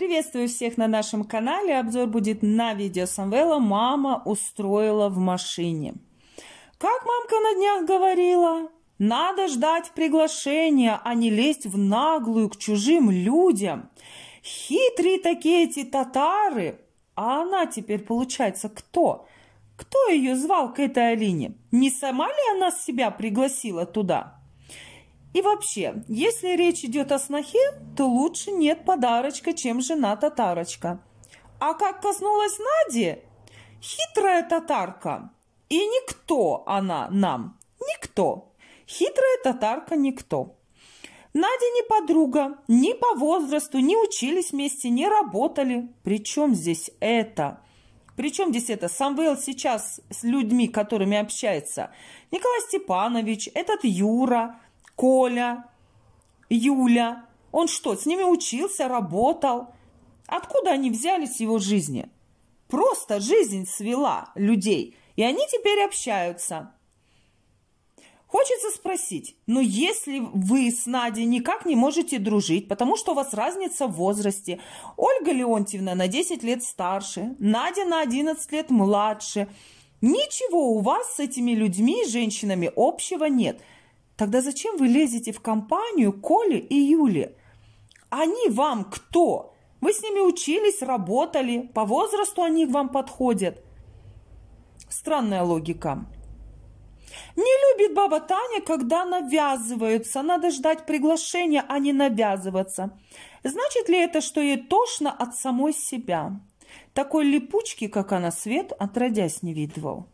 Приветствую всех на нашем канале. Обзор будет на видео Самвела «Мама устроила в машине». Как мамка на днях говорила, надо ждать приглашения, а не лезть в наглую к чужим людям. Хитрые такие эти татары. А она теперь, получается, кто? Кто ее звал к этой Алине? Не сама ли она себя пригласила туда?» И вообще, если речь идет о снохе, то лучше нет подарочка, чем жена татарочка. А как коснулась Нади, хитрая татарка, и никто она нам, никто, хитрая татарка никто. Надя не подруга, ни по возрасту, не учились вместе, не работали. Причем здесь это? Причем здесь это? Самвел сейчас с людьми, которыми общается. Николай Степанович, этот Юра, Коля, Юля. Он что, с ними учился, работал? Откуда они взялись в его жизни? Просто жизнь свела людей, и они теперь общаются. Хочется спросить, но если вы с Надей никак не можете дружить, потому что у вас разница в возрасте, Ольга Леонтьевна на 10 лет старше, Надя на 11 лет младше, ничего у вас с этими людьми, женщинами общего нет – Тогда зачем вы лезете в компанию Коли и Юли? Они вам кто? Вы с ними учились, работали, по возрасту они к вам подходят. Странная логика. Не любит баба Таня, когда навязываются. Надо ждать приглашения, а не навязываться. Значит ли это, что ей тошно от самой себя? Такой липучки, как она, свет отродясь не видывал.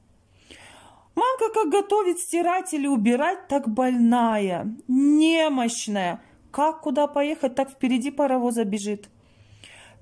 Мамка как готовит, стирать или убирать, так больная, немощная. Как куда поехать, так впереди паровоза бежит.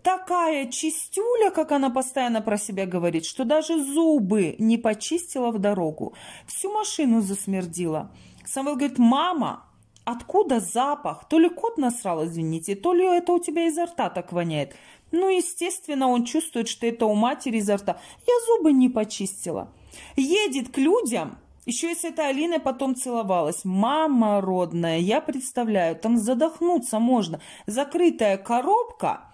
Такая чистюля, как она постоянно про себя говорит, что даже зубы не почистила в дорогу. Всю машину засмердила. Самвел говорит, мама, откуда запах? То ли кот насрал, извините, то ли это у тебя изо рта так воняет. Ну, естественно, он чувствует, что это у матери изо рта. Я зубы не почистила. Едет к людям, еще и с этой Алиной потом целовалась. Мама родная, я представляю, там задохнуться можно. Закрытая коробка –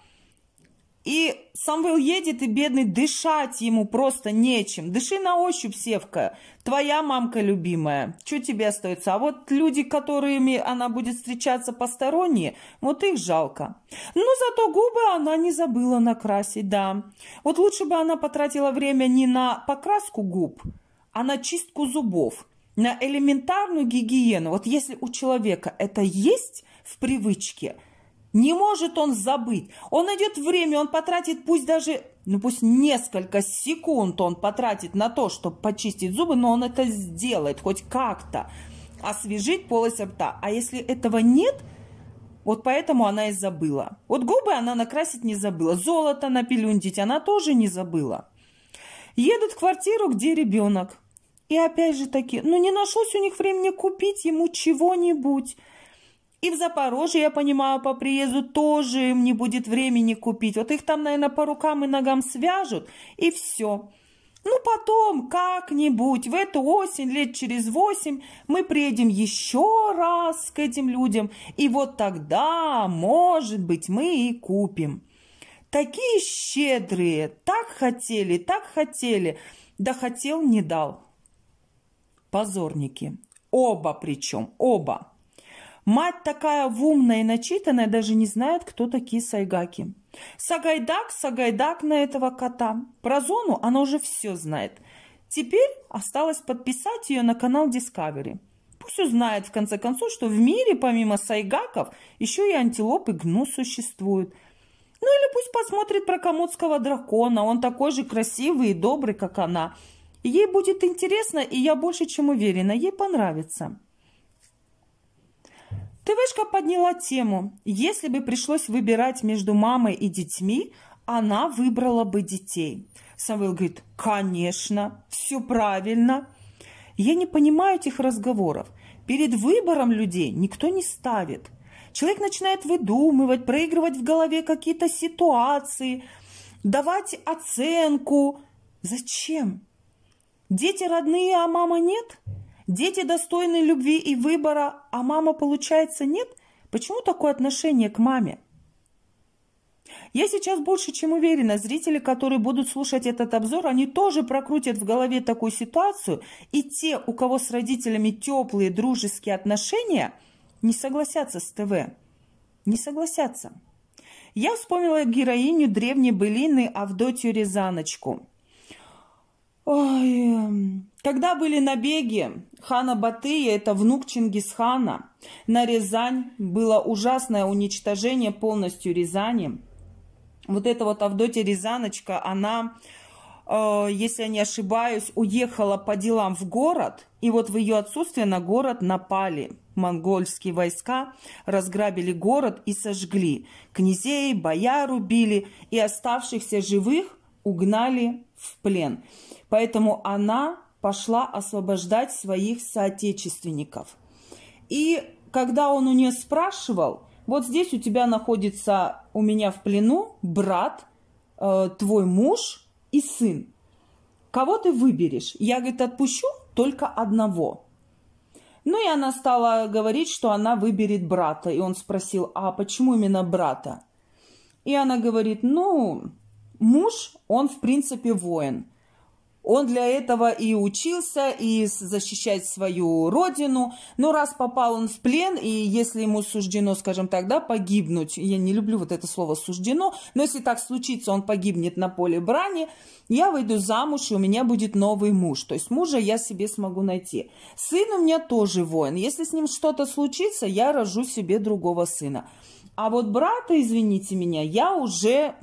и Самвел едет, и бедный, дышать ему просто нечем. Дыши на ощупь, Севка. Твоя мамка любимая. Что тебе остается? А вот люди, которыми она будет встречаться посторонние, вот их жалко. Но зато губы она не забыла накрасить, да. Вот лучше бы она потратила время не на покраску губ, а на чистку зубов, на элементарную гигиену. Вот если у человека это есть в привычке – не может он забыть. Он найдет время, он потратит пусть даже, ну пусть несколько секунд он потратит на то, чтобы почистить зубы, но он это сделает хоть как-то. Освежить полость рта. А если этого нет, вот поэтому она и забыла. Вот губы она накрасить не забыла. Золото напилюндить она тоже не забыла. Едут в квартиру, где ребенок. И опять же таки, ну не нашлось у них времени купить ему чего-нибудь. И в Запорожье, я понимаю, по приезду тоже им не будет времени купить. Вот их там, наверное, по рукам и ногам свяжут, и все. Ну, потом, как-нибудь, в эту осень, лет через восемь, мы приедем еще раз к этим людям, и вот тогда, может быть, мы и купим. Такие щедрые, так хотели, так хотели, да хотел, не дал. Позорники. Оба причем, оба. Мать такая умная и начитанная, даже не знает, кто такие сайгаки. Сагайдак, Сагайдак на этого кота. Про зону она уже все знает. Теперь осталось подписать ее на канал Discovery. Пусть узнает, в конце концов, что в мире, помимо сайгаков, еще и антилоп и гну существуют. Ну или пусть посмотрит про комодского дракона. Он такой же красивый и добрый, как она. Ей будет интересно, и я больше чем уверена, ей понравится. ТВшка подняла тему. Если бы пришлось выбирать между мамой и детьми, она выбрала бы детей. Самвел говорит, конечно, все правильно. Я не понимаю этих разговоров. Перед выбором людей никто не ставит. Человек начинает выдумывать, проигрывать в голове какие-то ситуации, давать оценку. Зачем? Дети родные, а мама нет? Дети достойны любви и выбора, а мама, получается, нет? Почему такое отношение к маме? Я сейчас больше чем уверена, зрители, которые будут слушать этот обзор, они тоже прокрутят в голове такую ситуацию, и те, у кого с родителями теплые дружеские отношения, не согласятся с ТВ. Не согласятся. Я вспомнила героиню древней былины Авдотью Рязаночку. Ой, эм, когда были набеги хана Батыя, это внук Чингисхана, на Рязань было ужасное уничтожение полностью Рязани. Вот эта вот Авдотья Рязаночка, она, э, если я не ошибаюсь, уехала по делам в город, и вот в ее отсутствие на город напали монгольские войска, разграбили город и сожгли. Князей, бояр убили, и оставшихся живых угнали в плен. Поэтому она пошла освобождать своих соотечественников. И когда он у нее спрашивал, вот здесь у тебя находится у меня в плену брат, э, твой муж и сын. Кого ты выберешь? Я, говорит, отпущу только одного. Ну и она стала говорить, что она выберет брата. И он спросил, а почему именно брата? И она говорит, ну, муж, он в принципе воин. Он для этого и учился, и защищать свою родину. Но раз попал он в плен, и если ему суждено, скажем так, да, погибнуть, я не люблю вот это слово «суждено», но если так случится, он погибнет на поле брани, я выйду замуж, и у меня будет новый муж. То есть мужа я себе смогу найти. Сын у меня тоже воин. Если с ним что-то случится, я рожу себе другого сына. А вот брата, извините меня, я уже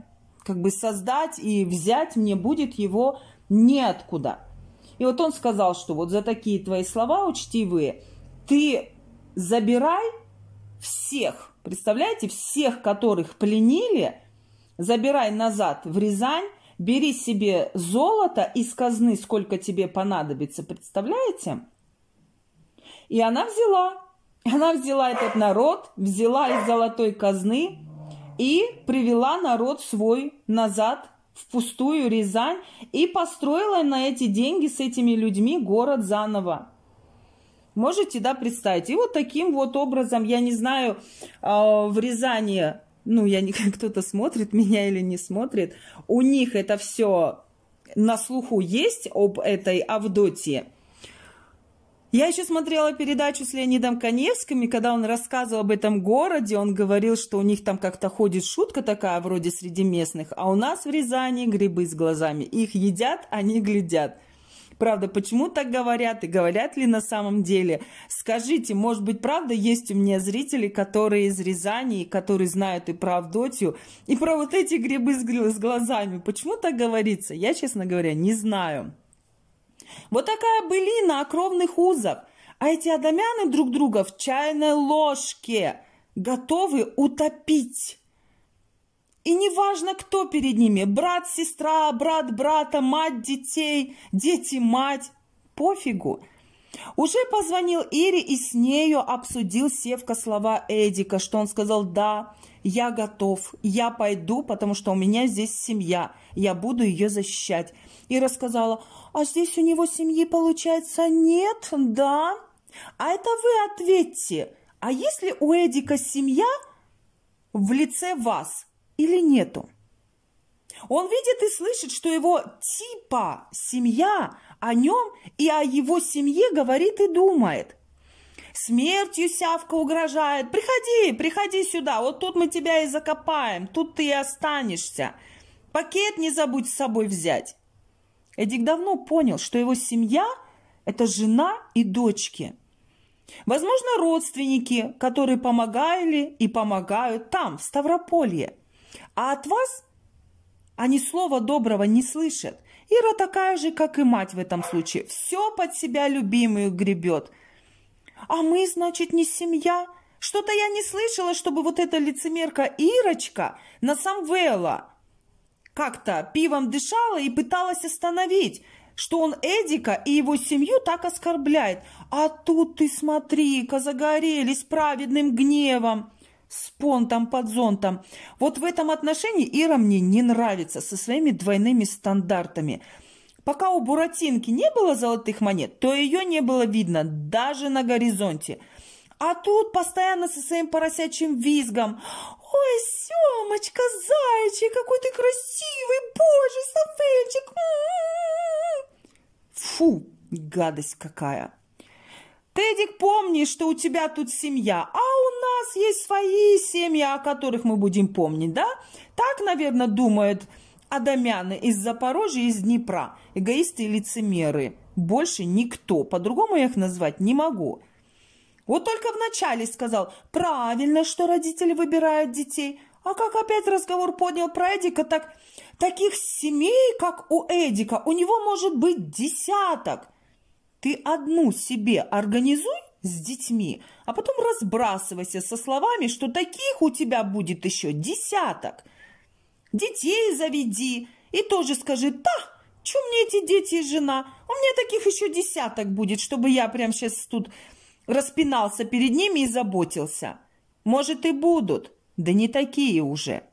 как бы создать и взять мне будет его неоткуда. И вот он сказал, что вот за такие твои слова учтивые ты забирай всех, представляете, всех, которых пленили, забирай назад в Рязань, бери себе золото из казны, сколько тебе понадобится, представляете? И она взяла, она взяла этот народ, взяла из золотой казны и привела народ свой назад впустую Рязань и построила на эти деньги с этими людьми город заново. Можете, да, представить? И вот таким вот образом, я не знаю, а, в Рязани, ну, я не, кто-то смотрит меня или не смотрит, у них это все на слуху есть об этой Авдотии. Я еще смотрела передачу с Леонидом Коневским, и когда он рассказывал об этом городе, он говорил, что у них там как-то ходит шутка такая вроде среди местных, а у нас в Рязани грибы с глазами. Их едят, они глядят. Правда, почему так говорят и говорят ли на самом деле? Скажите, может быть, правда есть у меня зрители, которые из Рязани, которые знают и про Авдотью, и про вот эти грибы с глазами. Почему так говорится? Я, честно говоря, не знаю. Вот такая былина о узов, А эти адамяны друг друга в чайной ложке готовы утопить. И неважно, кто перед ними, брат, сестра, брат брата, мать детей, дети мать, пофигу. Уже позвонил Ире и с нею обсудил Севка слова Эдика, что он сказал «Да, я готов, я пойду, потому что у меня здесь семья, я буду ее защищать» и рассказала, а здесь у него семьи, получается, нет, да? А это вы ответьте, а если у Эдика семья в лице вас или нету? Он видит и слышит, что его типа семья о нем и о его семье говорит и думает. Смертью сявка угрожает. Приходи, приходи сюда. Вот тут мы тебя и закопаем. Тут ты и останешься. Пакет не забудь с собой взять. Эдик давно понял, что его семья – это жена и дочки. Возможно, родственники, которые помогали и помогают там, в Ставрополье. А от вас они слова доброго не слышат. Ира такая же, как и мать в этом случае. Все под себя любимую гребет. А мы, значит, не семья? Что-то я не слышала, чтобы вот эта лицемерка Ирочка на Самвела как-то пивом дышала и пыталась остановить, что он Эдика и его семью так оскорбляет. А тут ты смотри-ка, загорелись праведным гневом с понтом под зонтом. Вот в этом отношении Ира мне не нравится со своими двойными стандартами. Пока у Буратинки не было золотых монет, то ее не было видно даже на горизонте. А тут постоянно со своим поросячьим визгом. Ой, Семочка, зайчик, какой ты красивый, боже, Савельчик. Фу, гадость какая. Тедик, помни, что у тебя тут семья, а у нас есть свои семьи, о которых мы будем помнить, да? Так, наверное, думают адамяны из Запорожья, из Днепра, эгоисты и лицемеры. Больше никто, по-другому я их назвать не могу. Вот только вначале сказал, правильно, что родители выбирают детей. А как опять разговор поднял про Эдика, так таких семей, как у Эдика, у него может быть десяток. Ты одну себе организуй с детьми, а потом разбрасывайся со словами, что таких у тебя будет еще десяток. Детей заведи и тоже скажи «да», Чё мне эти дети и жена? У меня таких еще десяток будет, чтобы я прям сейчас тут распинался перед ними и заботился. Может, и будут, да не такие уже.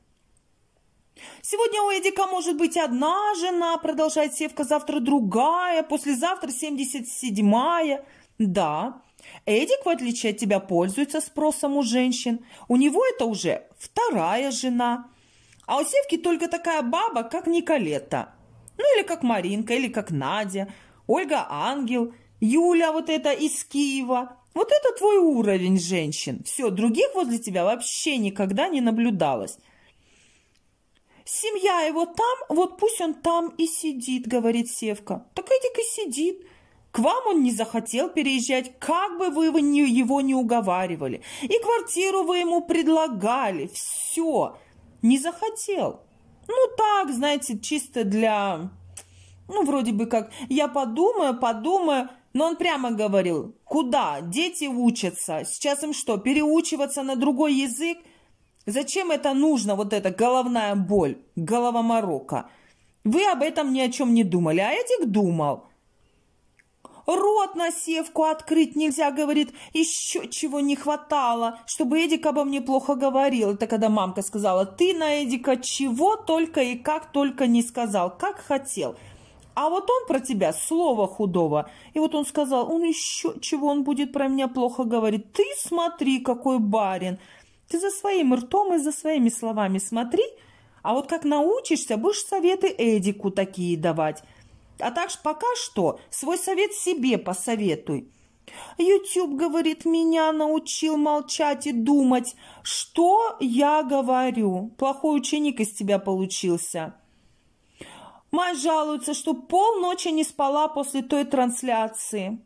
Сегодня у Эдика может быть одна жена, продолжает Севка, завтра другая, послезавтра семьдесят седьмая. Да, Эдик, в отличие от тебя, пользуется спросом у женщин. У него это уже вторая жена. А у Севки только такая баба, как Николета. Ну или как Маринка, или как Надя, Ольга Ангел, Юля вот эта из Киева. Вот это твой уровень женщин. Все, других возле тебя вообще никогда не наблюдалось. Семья его там, вот пусть он там и сидит, говорит Севка. Так Эдик и сидит. К вам он не захотел переезжать, как бы вы его не уговаривали. И квартиру вы ему предлагали, все. Не захотел. Ну так, знаете, чисто для... Ну, вроде бы как, я подумаю, подумаю, но он прямо говорил, куда? Дети учатся. Сейчас им что, переучиваться на другой язык? Зачем это нужно, вот эта головная боль, головоморока? Вы об этом ни о чем не думали, а Эдик думал. Рот на севку открыть нельзя, говорит, еще чего не хватало, чтобы Эдик обо мне плохо говорил. Это когда мамка сказала, ты на Эдика чего только и как только не сказал, как хотел. А вот он про тебя слово худого. И вот он сказал, он еще чего он будет про меня плохо говорит. Ты смотри, какой барин. Ты за своим ртом и за своими словами смотри, а вот как научишься, будешь советы Эдику такие давать. А так ж пока что свой совет себе посоветуй. Ютуб, говорит, меня научил молчать и думать, что я говорю. Плохой ученик из тебя получился. Мать жалуется, что полночи не спала после той трансляции.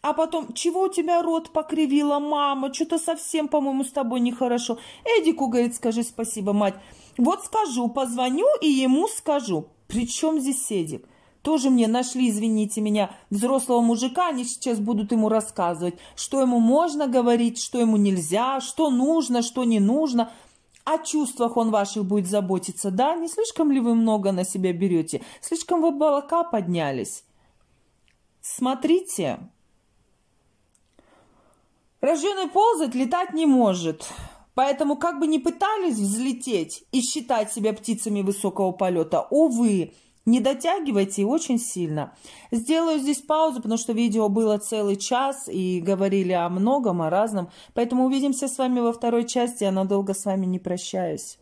А потом, чего у тебя рот покривила, мама? Что-то совсем, по-моему, с тобой нехорошо. Эдику, говорит, скажи спасибо, мать. Вот скажу, позвоню и ему скажу. При чем здесь Эдик? Тоже мне нашли, извините меня, взрослого мужика, они сейчас будут ему рассказывать, что ему можно говорить, что ему нельзя, что нужно, что не нужно. О чувствах он ваших будет заботиться, да? Не слишком ли вы много на себя берете? Слишком вы балака поднялись? Смотрите. Рожденный ползать летать не может. Поэтому, как бы не пытались взлететь и считать себя птицами высокого полета, увы, не дотягивайте очень сильно. Сделаю здесь паузу, потому что видео было целый час и говорили о многом, о разном. Поэтому увидимся с вами во второй части. Я надолго с вами не прощаюсь.